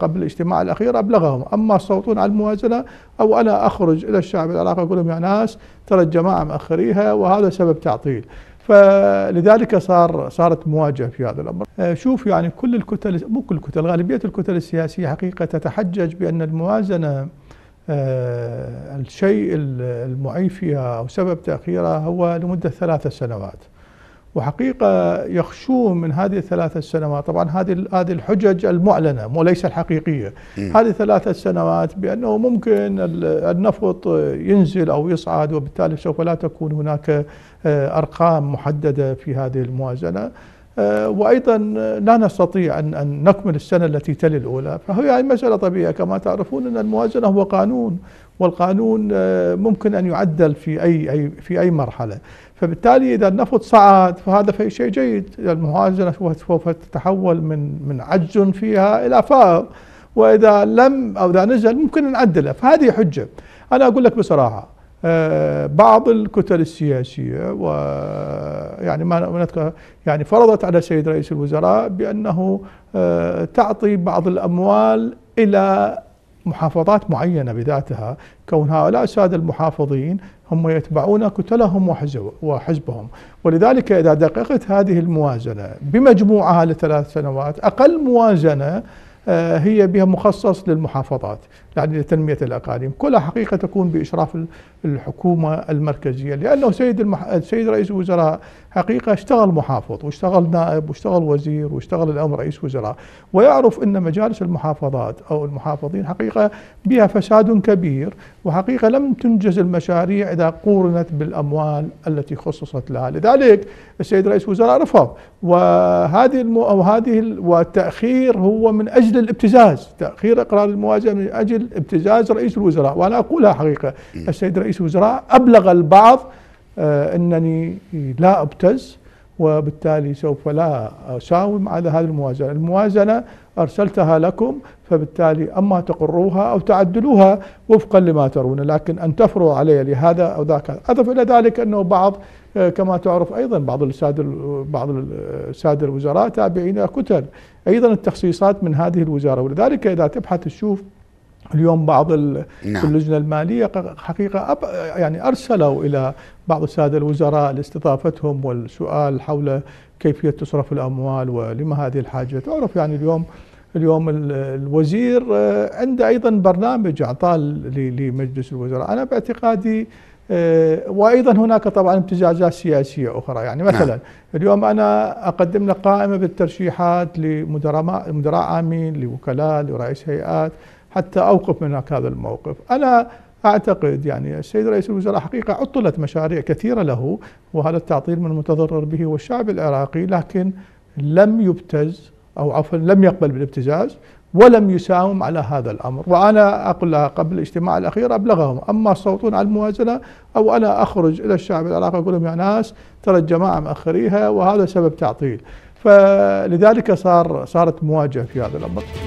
قبل الاجتماع الأخير أبلغهم أما صوتون على الموازنة أو أنا أخرج إلى الشعب العراقي أقول لهم يا ناس ترى الجماعة مأخريها وهذا سبب تعطيل فلذلك صار صارت مواجهة في هذا الأمر آه، شوف يعني كل الكتل مو كل الكتل غالبية الكتل السياسية حقيقة تتحجج بأن الموازنة آه، الشيء المعيف فيها أو سبب تأخيرها هو لمدة ثلاثة سنوات وحقيقة يخشون من هذه الثلاثة سنوات طبعا هذه هذه الحجج المعلنة وليس الحقيقية م. هذه الثلاثة سنوات بأنه ممكن النفط ينزل أو يصعد وبالتالي سوف لا تكون هناك آه، أرقام محددة في هذه الموازنة آه، وأيضا لا نستطيع أن ان نكمل السنة التي تلي الأولى فهي يعني مسألة طبيعية كما تعرفون أن الموازنة هو قانون والقانون آه، ممكن أن يعدل في أي, أي, في أي مرحلة فبالتالي إذا النفط صعد فهذا في شيء جيد الموازنة سوف تتحول من, من عجز فيها إلى فائض وإذا لم أو إذا نزل ممكن نعدله فهذه حجة أنا أقول لك بصراحة آه، بعض الكتل السياسية ويعني ما نذكر يعني فرضت على السيد رئيس الوزراء بأنه آه، تعطي بعض الأموال إلى محافظات معينة بذاتها كون هؤلاء السادة المحافظين هم يتبعون كتلهم وحزبهم ولذلك إذا دققت هذه الموازنة بمجموعها لثلاث سنوات أقل موازنة آه، هي بها مخصص للمحافظات يعني لتنمية الأقاليم كلها حقيقة تكون بإشراف الحكومة المركزية لأنه سيد المح... السيد رئيس الوزراء حقيقة اشتغل محافظ واشتغل نائب واشتغل وزير واشتغل الأمر رئيس وزراء ويعرف أن مجالس المحافظات أو المحافظين حقيقة بها فساد كبير وحقيقة لم تنجز المشاريع إذا قورنت بالأموال التي خصصت لها لذلك السيد رئيس الوزراء رفض وهذه الم... وهذه والتأخير هو من أجل الابتزاز تأخير إقرار الموازنة من أجل ابتزاز رئيس الوزراء وأنا أقولها حقيقة السيد رئيس الوزراء أبلغ البعض آه، أنني لا أبتز وبالتالي سوف لا أساوم على هذه الموازنة الموازنة أرسلتها لكم فبالتالي أما تقروها أو تعدلوها وفقا لما ترون لكن أن تفروا علي لهذا أو ذاك أضف إلى ذلك أنه بعض آه، كما تعرف أيضا بعض السادة بعض السادة آه، الوزراء تابعين كتل أيضا التخصيصات من هذه الوزارة ولذلك إذا تبحث تشوف اليوم بعض نعم. اللجنه الماليه حقيقه أب يعني ارسلوا الى بعض الساده الوزراء لاستضافتهم والسؤال حول كيفيه تصرف الاموال ولما هذه الحاجه تعرف يعني اليوم اليوم الوزير آه، عنده ايضا برنامج اعطاه لمجلس الوزراء انا باعتقادي آه، وايضا هناك طبعا ابتزازات سياسيه اخرى يعني نعم. مثلا نعم. اليوم انا اقدم لك قائمه بالترشيحات لمدراء مدراء عامين لوكلاء لرئيس هيئات حتى أوقف من هذا الموقف أنا أعتقد يعني السيد رئيس الوزراء حقيقة عطلت مشاريع كثيرة له وهذا التعطيل من المتضرر به هو الشعب العراقي لكن لم يبتز أو عفوا لم يقبل بالابتزاز ولم يساوم على هذا الأمر وأنا أقول لها قبل الاجتماع الأخير أبلغهم أما الصوتون على الموازنة أو أنا أخرج إلى الشعب العراقي أقول لهم يا ناس ترى الجماعة مأخريها وهذا سبب تعطيل فلذلك صار صارت مواجهة في هذا الأمر